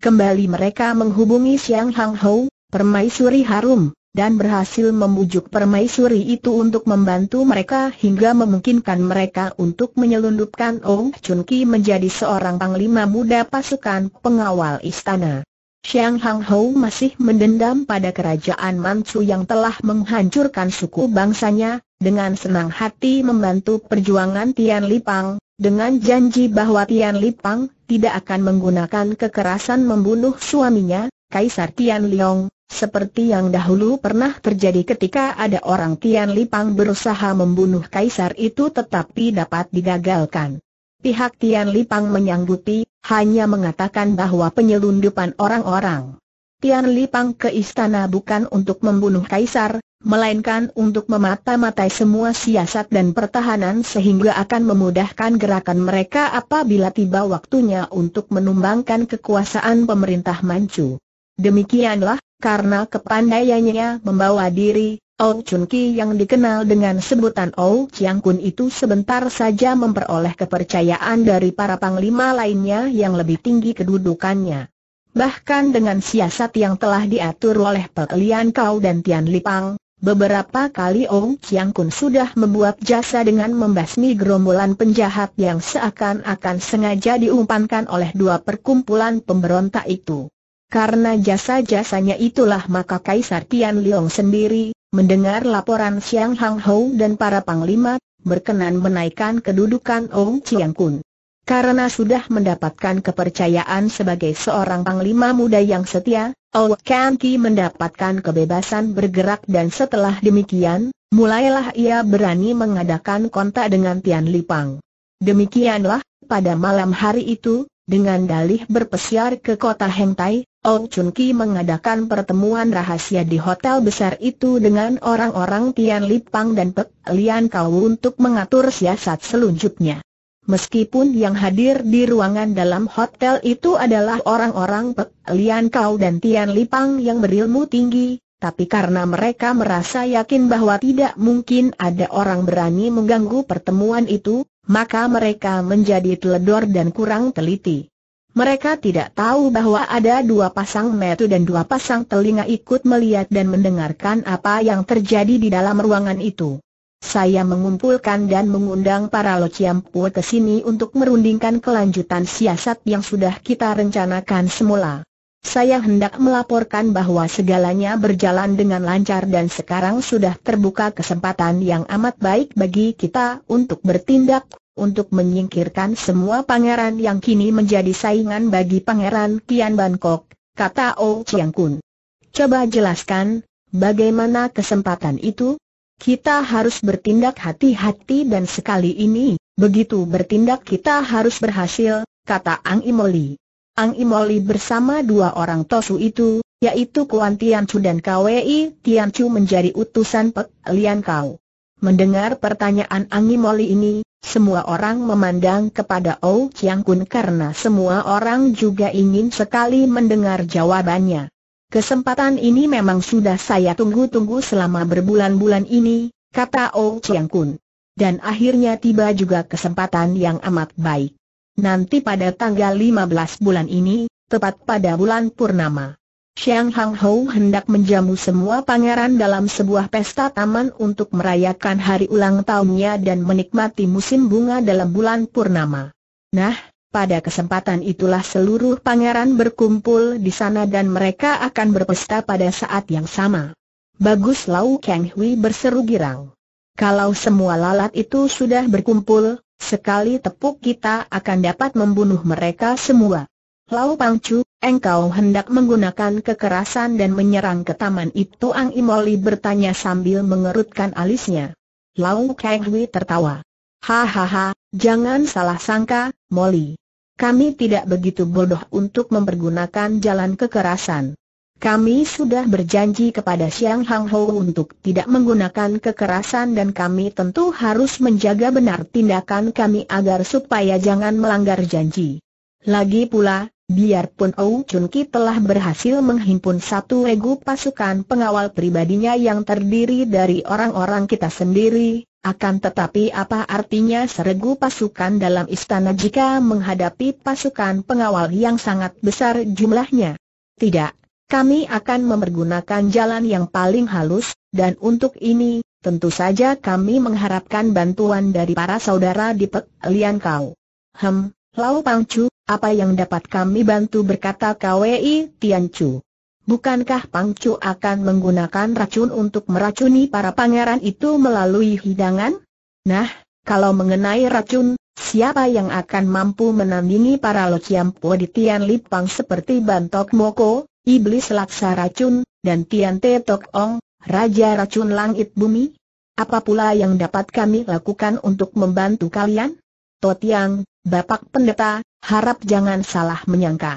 Kembali mereka menghubungi Siang Hang Hou, permaisuri harum dan berhasil membujuk permaisuri itu untuk membantu mereka hingga memungkinkan mereka untuk menyelundupkan Ong Chun Ki menjadi seorang panglima muda pasukan pengawal istana. Xiang Hang Hou masih mendendam pada kerajaan Manchu yang telah menghancurkan suku bangsanya, dengan senang hati membantu perjuangan Tian Lipang, dengan janji bahwa Tian Lipang tidak akan menggunakan kekerasan membunuh suaminya, Kaisar Tian Liong, seperti yang dahulu pernah terjadi ketika ada orang Tian Lipang berusaha membunuh kaisar itu tetapi dapat digagalkan. Pihak Tian Lipang menyanggupi, hanya mengatakan bahwa penyelundupan orang-orang Tian Lipang ke istana bukan untuk membunuh kaisar, melainkan untuk memata-matai semua siasat dan pertahanan sehingga akan memudahkan gerakan mereka apabila tiba waktunya untuk menumbangkan kekuasaan pemerintah Manchu. Demikianlah, karena kepandaiannya membawa diri, Ou Chun Ki yang dikenal dengan sebutan Ou Chiang Kun itu sebentar saja memperoleh kepercayaan dari para panglima lainnya yang lebih tinggi kedudukannya. Bahkan dengan siasat yang telah diatur oleh Pek Kau dan Tian Lipang, Beberapa kali Ong Chiang Kun sudah membuat jasa dengan membasmi gerombolan penjahat yang seakan-akan sengaja diumpankan oleh dua perkumpulan pemberontak itu. Karena jasa-jasanya itulah maka Kaisar Tian Liong sendiri, mendengar laporan Xiang Hang Hou dan para panglima, berkenan menaikkan kedudukan Ong Chiang Kun. Karena sudah mendapatkan kepercayaan sebagai seorang panglima muda yang setia, Ong Kan Ki mendapatkan kebebasan bergerak dan setelah demikian, mulailah ia berani mengadakan kontak dengan Tian Lipang. Demikianlah, pada malam hari itu, dengan dalih berpesiar ke kota Hengtai, Ong Chun Ki mengadakan pertemuan rahasia di hotel besar itu dengan orang-orang Tian Lipang dan Pek Lian Kau untuk mengatur siasat selanjutnya. Meskipun yang hadir di ruangan dalam hotel itu adalah orang-orang Pek Lian Kau dan Tian Lipang yang berilmu tinggi, tapi karena mereka merasa yakin bahwa tidak mungkin ada orang berani mengganggu pertemuan itu, maka mereka menjadi teledor dan kurang teliti. Mereka tidak tahu bahwa ada dua pasang metu dan dua pasang telinga ikut melihat dan mendengarkan apa yang terjadi di dalam ruangan itu. Saya mengumpulkan dan mengundang para lociampu ke sini untuk merundingkan kelanjutan siasat yang sudah kita rencanakan semula. Saya hendak melaporkan bahwa segalanya berjalan dengan lancar dan sekarang sudah terbuka kesempatan yang amat baik bagi kita untuk bertindak, untuk menyingkirkan semua pangeran yang kini menjadi saingan bagi pangeran Kian Bangkok, kata O oh Chiang Kun. Coba jelaskan, bagaimana kesempatan itu? Kita harus bertindak hati-hati dan sekali ini, begitu bertindak kita harus berhasil, kata Ang Imoli. Ang Imoli bersama dua orang Tosu itu, yaitu Kuan Tianchu dan Kwei Tianchu menjadi utusan Pek Lian Kau. Mendengar pertanyaan Ang Imoli ini, semua orang memandang kepada Ou Chiang Kun karena semua orang juga ingin sekali mendengar jawabannya. Kesempatan ini memang sudah saya tunggu-tunggu selama berbulan-bulan ini, kata Ou Chiang Kun. Dan akhirnya tiba juga kesempatan yang amat baik. Nanti pada tanggal 15 bulan ini, tepat pada bulan Purnama. Xiang Hang Hou hendak menjamu semua pangeran dalam sebuah pesta taman untuk merayakan hari ulang tahunnya dan menikmati musim bunga dalam bulan Purnama. Nah, pada kesempatan itulah seluruh pangeran berkumpul di sana dan mereka akan berpesta pada saat yang sama. Bagus Lau Kang Hui berseru girang. Kalau semua lalat itu sudah berkumpul, Sekali tepuk kita akan dapat membunuh mereka semua. Lau Pangcu, engkau hendak menggunakan kekerasan dan menyerang ke taman itu Ang Imoli bertanya sambil mengerutkan alisnya. Lau Kenghui tertawa. Hahaha, jangan salah sangka, Molly. Kami tidak begitu bodoh untuk mempergunakan jalan kekerasan. Kami sudah berjanji kepada Siang Hang Ho untuk tidak menggunakan kekerasan dan kami tentu harus menjaga benar tindakan kami agar supaya jangan melanggar janji. Lagi pula, biarpun Ou Chun Ki telah berhasil menghimpun satu regu pasukan pengawal pribadinya yang terdiri dari orang-orang kita sendiri, akan tetapi apa artinya seregu pasukan dalam istana jika menghadapi pasukan pengawal yang sangat besar jumlahnya? Tidak kami akan mempergunakan jalan yang paling halus, dan untuk ini, tentu saja kami mengharapkan bantuan dari para saudara di Pek Lian Kau. Hem, Lau Pangcu, apa yang dapat kami bantu berkata KWI Tiancu. Bukankah Pangcu akan menggunakan racun untuk meracuni para pangeran itu melalui hidangan? Nah, kalau mengenai racun, Siapa yang akan mampu menandingi para lociampu di Tian Lipang seperti Bantok Moko? Iblis Laksa Racun, dan Tian Te Tok Ong, Raja Racun Langit Bumi? Apa pula yang dapat kami lakukan untuk membantu kalian? Totiang, Bapak Pendeta, harap jangan salah menyangka.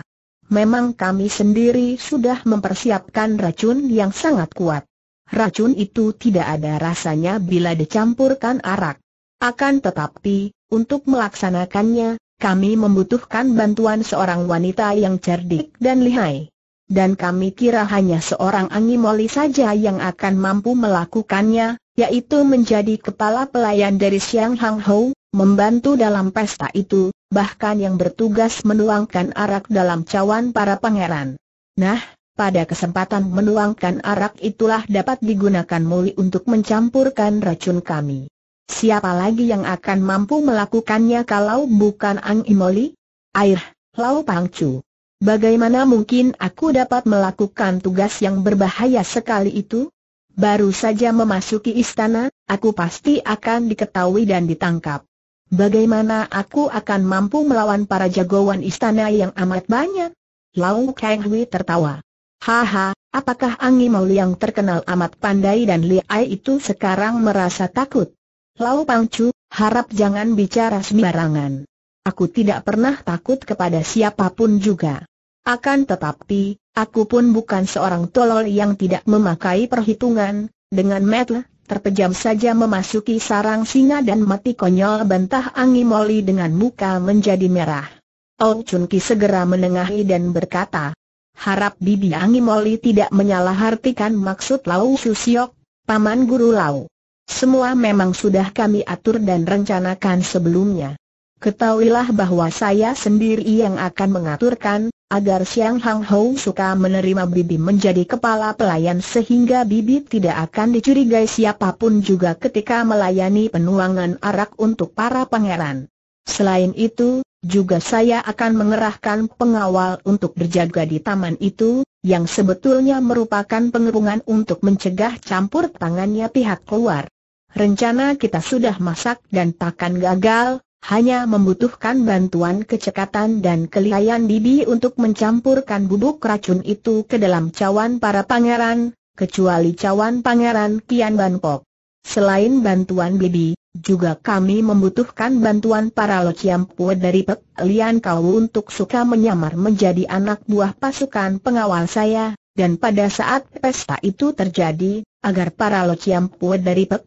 Memang kami sendiri sudah mempersiapkan racun yang sangat kuat. Racun itu tidak ada rasanya bila dicampurkan arak. Akan tetapi, untuk melaksanakannya, kami membutuhkan bantuan seorang wanita yang cerdik dan lihai dan kami kira hanya seorang Angimoli saja yang akan mampu melakukannya, yaitu menjadi kepala pelayan dari Siang Hang Hou, membantu dalam pesta itu, bahkan yang bertugas menuangkan arak dalam cawan para pangeran. Nah, pada kesempatan menuangkan arak itulah dapat digunakan Muli untuk mencampurkan racun kami. Siapa lagi yang akan mampu melakukannya kalau bukan Ang Imoli? Air, Lau Pangcu. Bagaimana mungkin aku dapat melakukan tugas yang berbahaya sekali itu? Baru saja memasuki istana, aku pasti akan diketahui dan ditangkap. Bagaimana aku akan mampu melawan para jagoan istana yang amat banyak? Lau Kang Hui tertawa. Haha, apakah Angi Mau yang terkenal amat pandai dan liai itu sekarang merasa takut? Lau Pangcu, harap jangan bicara sembarangan. Aku tidak pernah takut kepada siapapun juga. Akan tetapi, aku pun bukan seorang tolol yang tidak memakai perhitungan, dengan metel, terpejam saja memasuki sarang singa dan mati konyol bantah Angi Moli dengan muka menjadi merah. Oh Chun Ki segera menengahi dan berkata, Harap Bibi Angi Moli tidak menyalahartikan maksud Lau Susiok, Paman Guru Lau. Semua memang sudah kami atur dan rencanakan sebelumnya. Ketahuilah bahwa saya sendiri yang akan mengaturkan, agar Xiang Hang Hou suka menerima Bibi menjadi kepala pelayan sehingga Bibi tidak akan dicurigai siapapun juga ketika melayani penuangan arak untuk para pangeran. Selain itu, juga saya akan mengerahkan pengawal untuk berjaga di taman itu, yang sebetulnya merupakan pengerungan untuk mencegah campur tangannya pihak keluar. Rencana kita sudah masak dan takkan gagal, hanya membutuhkan bantuan kecekatan dan kelihayan bibi untuk mencampurkan bubuk racun itu ke dalam cawan para pangeran, kecuali cawan pangeran Kian Bangkok. Selain bantuan bibi, juga kami membutuhkan bantuan para lociampua dari Pek Lian Kau untuk suka menyamar menjadi anak buah pasukan pengawal saya, dan pada saat pesta itu terjadi, agar para puat dari Pek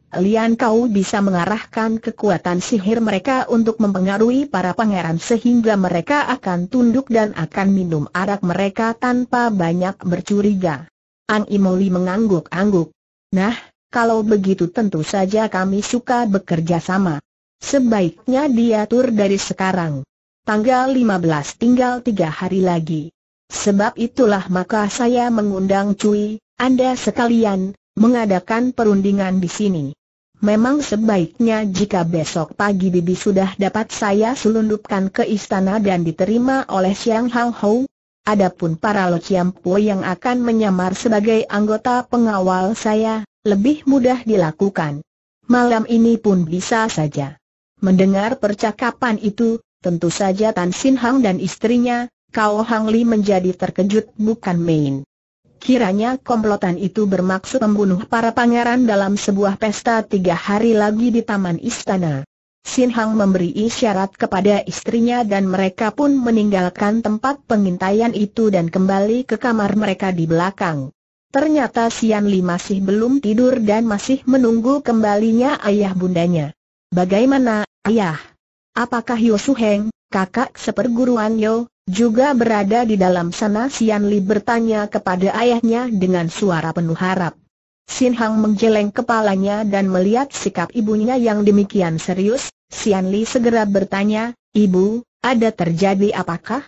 Kau bisa mengarahkan kekuatan sihir mereka untuk mempengaruhi para pangeran sehingga mereka akan tunduk dan akan minum arak mereka tanpa banyak bercuriga. Ang Imoli mengangguk-angguk. Nah, kalau begitu tentu saja kami suka bekerja sama. Sebaiknya diatur dari sekarang. Tanggal 15 tinggal tiga hari lagi. Sebab itulah maka saya mengundang Cui, Anda sekalian, mengadakan perundingan di sini. Memang sebaiknya jika besok pagi Bibi sudah dapat saya selundupkan ke istana dan diterima oleh Siang Hang Hou. Adapun para Lo Chiam Po yang akan menyamar sebagai anggota pengawal saya, lebih mudah dilakukan. Malam ini pun bisa saja. Mendengar percakapan itu, tentu saja Tan Sin Hang dan istrinya, Kao Hang Li menjadi terkejut bukan main. Kiranya komplotan itu bermaksud membunuh para pangeran dalam sebuah pesta tiga hari lagi di taman istana. Sin Hang memberi isyarat kepada istrinya dan mereka pun meninggalkan tempat pengintaian itu dan kembali ke kamar mereka di belakang. Ternyata Sian Li masih belum tidur dan masih menunggu kembalinya ayah bundanya. Bagaimana, ayah? Apakah Yosu Heng, kakak seperguruan Yo, juga berada di dalam sana Sian Li bertanya kepada ayahnya dengan suara penuh harap. Sin Hang menggeleng kepalanya dan melihat sikap ibunya yang demikian serius, Sian Li segera bertanya, Ibu, ada terjadi apakah?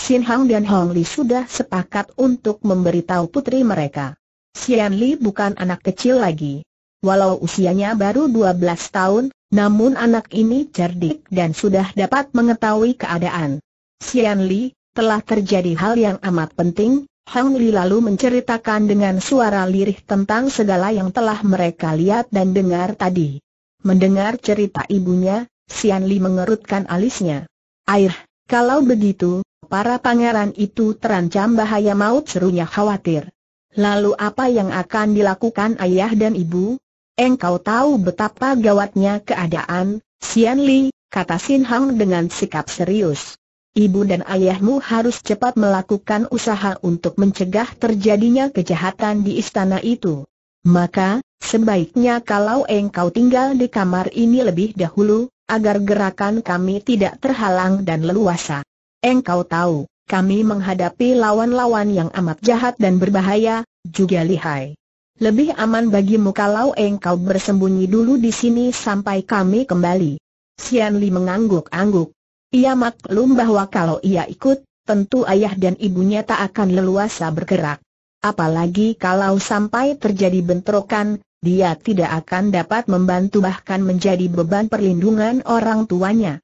Sin Hang dan Hong Li sudah sepakat untuk memberitahu putri mereka. Sian Li bukan anak kecil lagi. Walau usianya baru 12 tahun, namun anak ini cerdik dan sudah dapat mengetahui keadaan. Xian Li, telah terjadi hal yang amat penting, Hang Li lalu menceritakan dengan suara lirih tentang segala yang telah mereka lihat dan dengar tadi. Mendengar cerita ibunya, Xian Li mengerutkan alisnya. Air, kalau begitu, para pangeran itu terancam bahaya maut serunya khawatir. Lalu apa yang akan dilakukan ayah dan ibu? Engkau tahu betapa gawatnya keadaan, Xian Li, kata Sin Hang dengan sikap serius ibu dan ayahmu harus cepat melakukan usaha untuk mencegah terjadinya kejahatan di istana itu. Maka, sebaiknya kalau engkau tinggal di kamar ini lebih dahulu, agar gerakan kami tidak terhalang dan leluasa. Engkau tahu, kami menghadapi lawan-lawan yang amat jahat dan berbahaya, juga lihai. Lebih aman bagimu kalau engkau bersembunyi dulu di sini sampai kami kembali. Sian Li mengangguk-angguk, ia maklum bahwa kalau ia ikut, tentu ayah dan ibunya tak akan leluasa bergerak. Apalagi kalau sampai terjadi bentrokan, dia tidak akan dapat membantu bahkan menjadi beban perlindungan orang tuanya.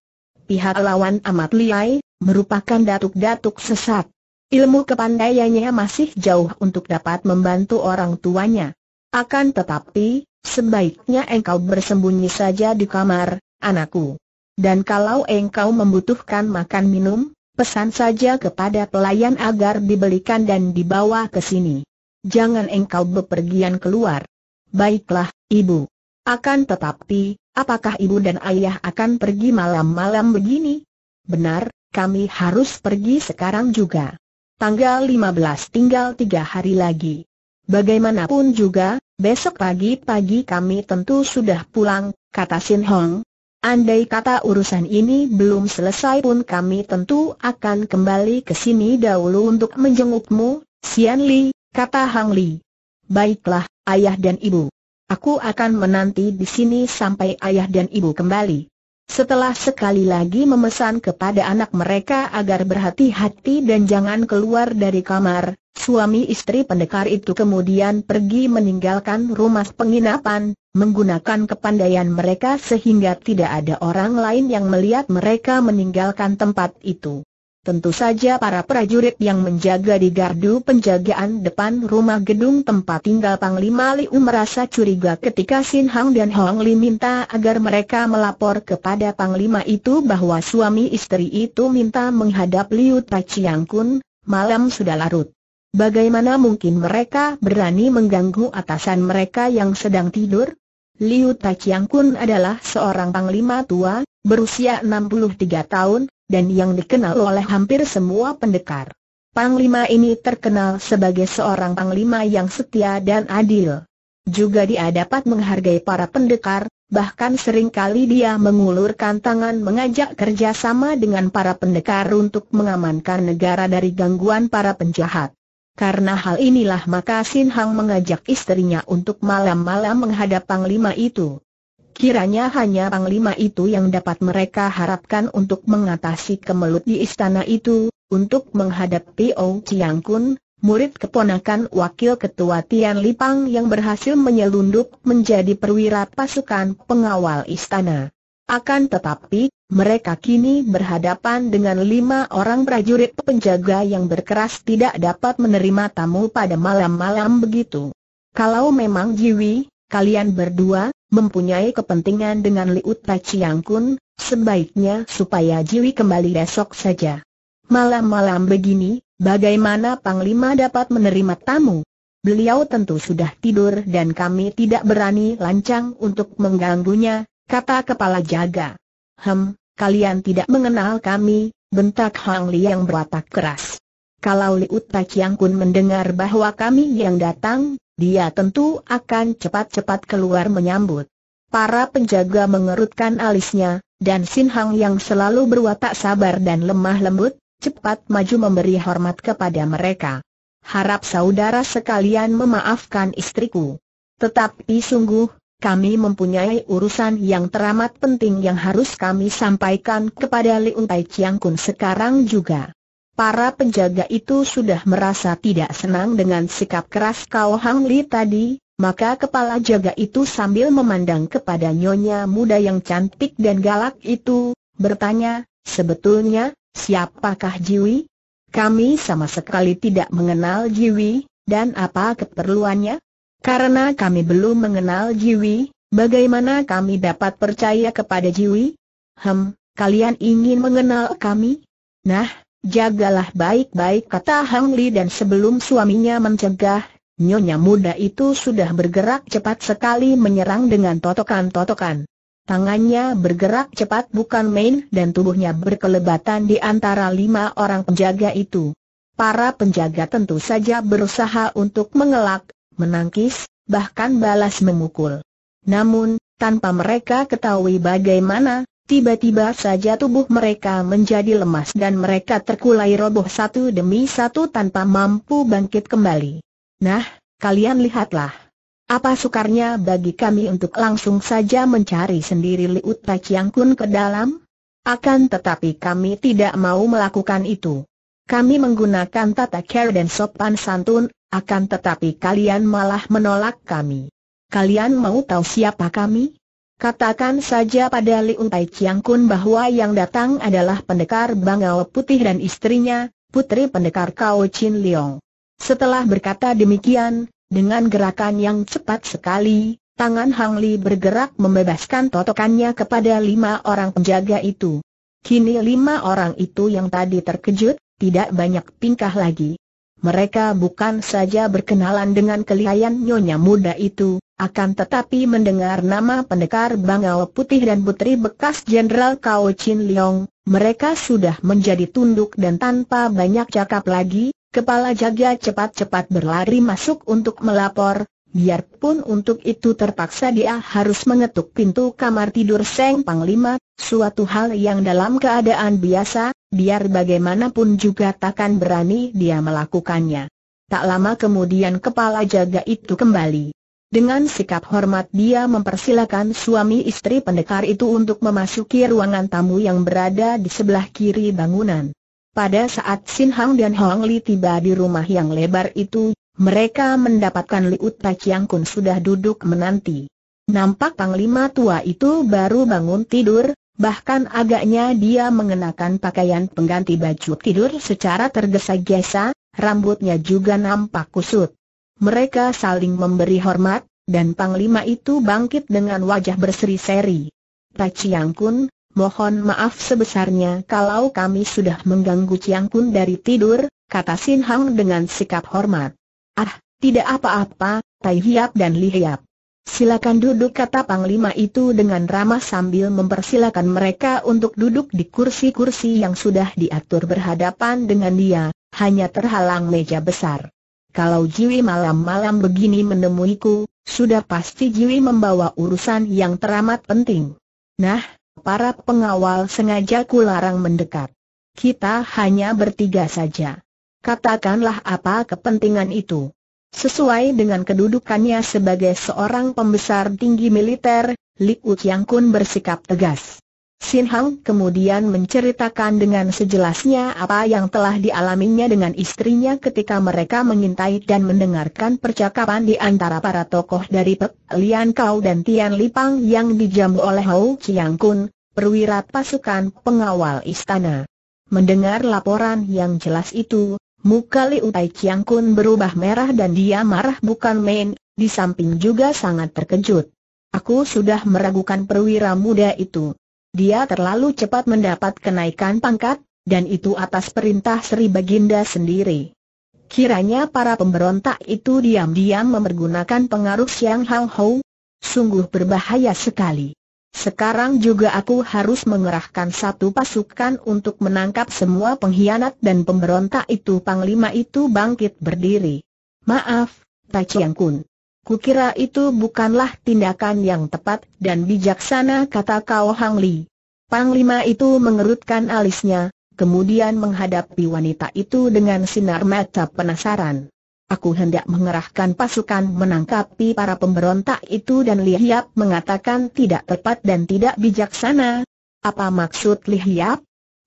Pihak lawan amat liai, merupakan datuk-datuk sesat. Ilmu kepandaiannya masih jauh untuk dapat membantu orang tuanya. Akan tetapi, sebaiknya engkau bersembunyi saja di kamar, anakku. Dan kalau engkau membutuhkan makan minum, pesan saja kepada pelayan agar dibelikan dan dibawa ke sini. Jangan engkau bepergian keluar. Baiklah, ibu. Akan tetapi, apakah ibu dan ayah akan pergi malam-malam begini? Benar, kami harus pergi sekarang juga. Tanggal 15 tinggal tiga hari lagi. Bagaimanapun juga, besok pagi-pagi kami tentu sudah pulang, kata Sin Hong, Andai kata urusan ini belum selesai pun kami tentu akan kembali ke sini dahulu untuk menjengukmu, Sian Li, kata Hang Li. Baiklah, ayah dan ibu. Aku akan menanti di sini sampai ayah dan ibu kembali. Setelah sekali lagi memesan kepada anak mereka agar berhati-hati dan jangan keluar dari kamar, suami istri pendekar itu kemudian pergi meninggalkan rumah penginapan, menggunakan kepandaian mereka sehingga tidak ada orang lain yang melihat mereka meninggalkan tempat itu. Tentu saja para prajurit yang menjaga di gardu penjagaan depan rumah gedung tempat tinggal Panglima Liu merasa curiga ketika Sin Hang dan Hong Li minta agar mereka melapor kepada Panglima itu bahwa suami istri itu minta menghadap Liu Tai Kun, malam sudah larut. Bagaimana mungkin mereka berani mengganggu atasan mereka yang sedang tidur? Liu Tai Kun adalah seorang Panglima tua, berusia 63 tahun, dan yang dikenal oleh hampir semua pendekar. Panglima ini terkenal sebagai seorang panglima yang setia dan adil. Juga dia dapat menghargai para pendekar, bahkan seringkali dia mengulurkan tangan mengajak kerjasama dengan para pendekar untuk mengamankan negara dari gangguan para penjahat. Karena hal inilah maka Sin Hang mengajak istrinya untuk malam-malam menghadap panglima itu. Kiranya hanya panglima itu yang dapat mereka harapkan untuk mengatasi kemelut di istana itu, untuk menghadapi Ou Chiang Kun, murid keponakan wakil ketua Tian Lipang yang berhasil menyelundup menjadi perwira pasukan pengawal istana. Akan tetapi, mereka kini berhadapan dengan lima orang prajurit penjaga yang berkeras tidak dapat menerima tamu pada malam-malam begitu. Kalau memang Jiwi, kalian berdua, mempunyai kepentingan dengan Liut Tai Kun, sebaiknya supaya Jiwi kembali besok saja. Malam-malam begini, bagaimana Panglima dapat menerima tamu? Beliau tentu sudah tidur dan kami tidak berani lancang untuk mengganggunya, kata kepala jaga. Hem, kalian tidak mengenal kami, bentak Hang Li yang berwatak keras. Kalau Liut Tai Kun mendengar bahwa kami yang datang, dia tentu akan cepat-cepat keluar menyambut. Para penjaga mengerutkan alisnya, dan Sin Hang yang selalu berwatak sabar dan lemah lembut, cepat maju memberi hormat kepada mereka. Harap saudara sekalian memaafkan istriku. Tetapi sungguh, kami mempunyai urusan yang teramat penting yang harus kami sampaikan kepada Liu Tai Chiang Kun sekarang juga. Para penjaga itu sudah merasa tidak senang dengan sikap keras Kau Hang Li tadi, maka kepala jaga itu sambil memandang kepada nyonya muda yang cantik dan galak itu, bertanya, sebetulnya, siapakah Jiwi? Kami sama sekali tidak mengenal Jiwi, dan apa keperluannya? Karena kami belum mengenal Jiwi, bagaimana kami dapat percaya kepada Jiwi? Hem, kalian ingin mengenal kami? Nah, Jagalah baik-baik kata Hang Li dan sebelum suaminya mencegah, nyonya muda itu sudah bergerak cepat sekali menyerang dengan totokan-totokan. Tangannya bergerak cepat bukan main dan tubuhnya berkelebatan di antara lima orang penjaga itu. Para penjaga tentu saja berusaha untuk mengelak, menangkis, bahkan balas memukul. Namun, tanpa mereka ketahui bagaimana, Tiba-tiba saja tubuh mereka menjadi lemas dan mereka terkulai roboh satu demi satu tanpa mampu bangkit kembali. Nah, kalian lihatlah. Apa sukarnya bagi kami untuk langsung saja mencari sendiri Liut Taciang Kun ke dalam? Akan tetapi kami tidak mau melakukan itu. Kami menggunakan tata care dan sopan santun, akan tetapi kalian malah menolak kami. Kalian mau tahu siapa kami? Katakan saja pada Li Untai Chiang Kun bahwa yang datang adalah pendekar Bangau Putih dan istrinya, putri pendekar Kao Chin Leong. Setelah berkata demikian, dengan gerakan yang cepat sekali, tangan Hang Li bergerak membebaskan totokannya kepada lima orang penjaga itu. Kini lima orang itu yang tadi terkejut, tidak banyak tingkah lagi. Mereka bukan saja berkenalan dengan kelihayan nyonya muda itu, akan tetapi mendengar nama pendekar Bangau Putih dan putri bekas Jenderal Kao Chin Leong, mereka sudah menjadi tunduk dan tanpa banyak cakap lagi, kepala jaga cepat-cepat berlari masuk untuk melapor, Biarpun untuk itu terpaksa dia harus mengetuk pintu kamar tidur Seng Panglima, suatu hal yang dalam keadaan biasa, biar bagaimanapun juga takkan berani dia melakukannya. Tak lama kemudian kepala jaga itu kembali. Dengan sikap hormat dia mempersilakan suami istri pendekar itu untuk memasuki ruangan tamu yang berada di sebelah kiri bangunan. Pada saat Sin Hang dan Hong Li tiba di rumah yang lebar itu, mereka mendapatkan Liut Tai Chiang Kun sudah duduk menanti. Nampak panglima tua itu baru bangun tidur, bahkan agaknya dia mengenakan pakaian pengganti baju tidur secara tergesa-gesa, rambutnya juga nampak kusut. Mereka saling memberi hormat, dan Panglima itu bangkit dengan wajah berseri-seri. Pak Chiang mohon maaf sebesarnya kalau kami sudah mengganggu Chiang Kun dari tidur, kata Sin Hang dengan sikap hormat. Ah, tidak apa-apa, Tai Hiap dan Li Hiap. Silakan duduk kata Panglima itu dengan ramah sambil mempersilakan mereka untuk duduk di kursi-kursi yang sudah diatur berhadapan dengan dia, hanya terhalang meja besar kalau Jiwi malam-malam begini menemuiku, sudah pasti Jiwi membawa urusan yang teramat penting. Nah, para pengawal sengaja kularang mendekat. Kita hanya bertiga saja. Katakanlah apa kepentingan itu. Sesuai dengan kedudukannya sebagai seorang pembesar tinggi militer, Li Uchiang Kun bersikap tegas. Sin Hang kemudian menceritakan dengan sejelasnya apa yang telah dialaminya dengan istrinya ketika mereka mengintai dan mendengarkan percakapan di antara para tokoh dari Pek Lian Kau dan Tian Lipang yang dijamu oleh Hou Chiang Kun, perwira pasukan pengawal istana. Mendengar laporan yang jelas itu, muka Liu Tai Chiang Kun berubah merah dan dia marah bukan main, di samping juga sangat terkejut. Aku sudah meragukan perwira muda itu dia terlalu cepat mendapat kenaikan pangkat, dan itu atas perintah Sri Baginda sendiri. Kiranya para pemberontak itu diam-diam memergunakan pengaruh Siang Hang Hou, sungguh berbahaya sekali. Sekarang juga aku harus mengerahkan satu pasukan untuk menangkap semua pengkhianat dan pemberontak itu Panglima itu bangkit berdiri. Maaf, Tai Chiang Kun. Kukira itu bukanlah tindakan yang tepat dan bijaksana kata Kau Hang Li. Panglima itu mengerutkan alisnya, kemudian menghadapi wanita itu dengan sinar mata penasaran. Aku hendak mengerahkan pasukan menangkapi para pemberontak itu dan Li Hiap mengatakan tidak tepat dan tidak bijaksana. Apa maksud Li Hiap?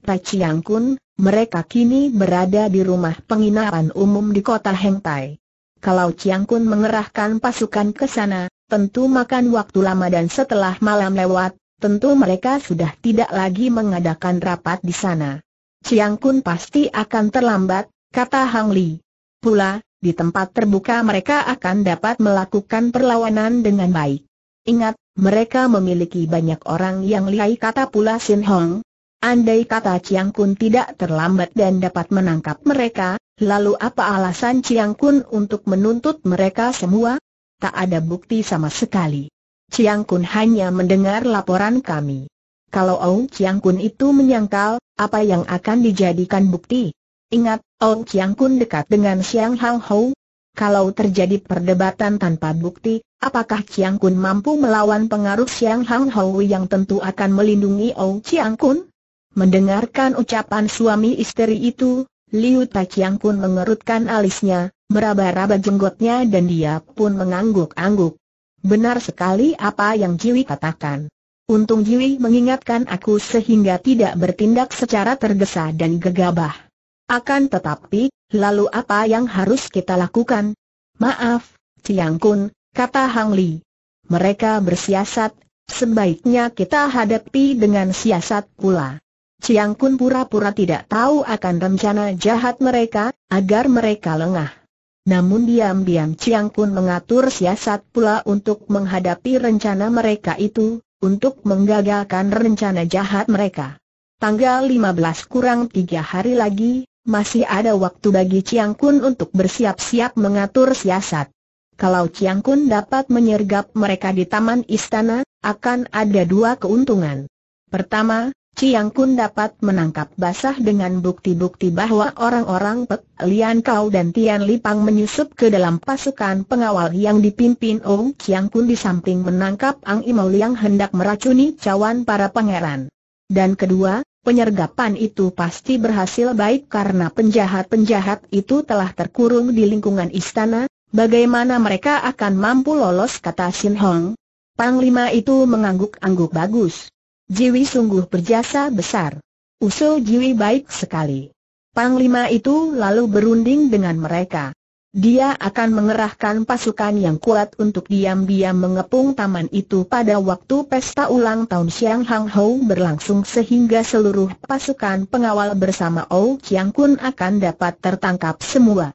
Tai Kun, mereka kini berada di rumah penginapan umum di kota Hengtai. Kalau Chiang Kun mengerahkan pasukan ke sana, tentu makan waktu lama dan setelah malam lewat, tentu mereka sudah tidak lagi mengadakan rapat di sana. Chiang Kun pasti akan terlambat, kata Hang Li. Pula, di tempat terbuka mereka akan dapat melakukan perlawanan dengan baik. Ingat, mereka memiliki banyak orang yang lihai kata pula Sin Hong. Andai kata Chiang Kun tidak terlambat dan dapat menangkap mereka, Lalu apa alasan Chiang Kun untuk menuntut mereka semua? Tak ada bukti sama sekali. Chiang Kun hanya mendengar laporan kami. Kalau Ong Chiang Kun itu menyangkal, apa yang akan dijadikan bukti? Ingat, Ong Chiang Kun dekat dengan Siang Hang Hou. Kalau terjadi perdebatan tanpa bukti, apakah Chiang Kun mampu melawan pengaruh Siang Hang Hou yang tentu akan melindungi Ong Chiang Kun? Mendengarkan ucapan suami istri itu, Liu Taqiang pun mengerutkan alisnya, meraba-raba jenggotnya dan dia pun mengangguk-angguk. Benar sekali apa yang Jiwi katakan. Untung Jiwi mengingatkan aku sehingga tidak bertindak secara tergesa dan gegabah. Akan tetapi, lalu apa yang harus kita lakukan? Maaf, Ciang Kun, kata Hang Li. Mereka bersiasat, sebaiknya kita hadapi dengan siasat pula. Ciang Kun pura-pura tidak tahu akan rencana jahat mereka, agar mereka lengah. Namun diam-diam Ciang Kun mengatur siasat pula untuk menghadapi rencana mereka itu, untuk menggagalkan rencana jahat mereka. Tanggal 15 kurang tiga hari lagi, masih ada waktu bagi Ciang Kun untuk bersiap-siap mengatur siasat. Kalau Ciang Kun dapat menyergap mereka di taman istana, akan ada dua keuntungan. Pertama, Ciang Kun dapat menangkap basah dengan bukti-bukti bahwa orang-orang Pek Lian Kau dan Tian Lipang menyusup ke dalam pasukan pengawal yang dipimpin Ong Ciang Kun di samping menangkap Ang Imau yang hendak meracuni cawan para pangeran. Dan kedua, penyergapan itu pasti berhasil baik karena penjahat-penjahat itu telah terkurung di lingkungan istana, bagaimana mereka akan mampu lolos kata Sin Hong. Panglima itu mengangguk-angguk bagus. Jiwi sungguh berjasa besar. Usul Jiwi baik sekali. Panglima itu lalu berunding dengan mereka. Dia akan mengerahkan pasukan yang kuat untuk diam-diam mengepung taman itu pada waktu pesta ulang tahun Siang Hang Hou berlangsung sehingga seluruh pasukan pengawal bersama Ou Chiang Kun akan dapat tertangkap semua.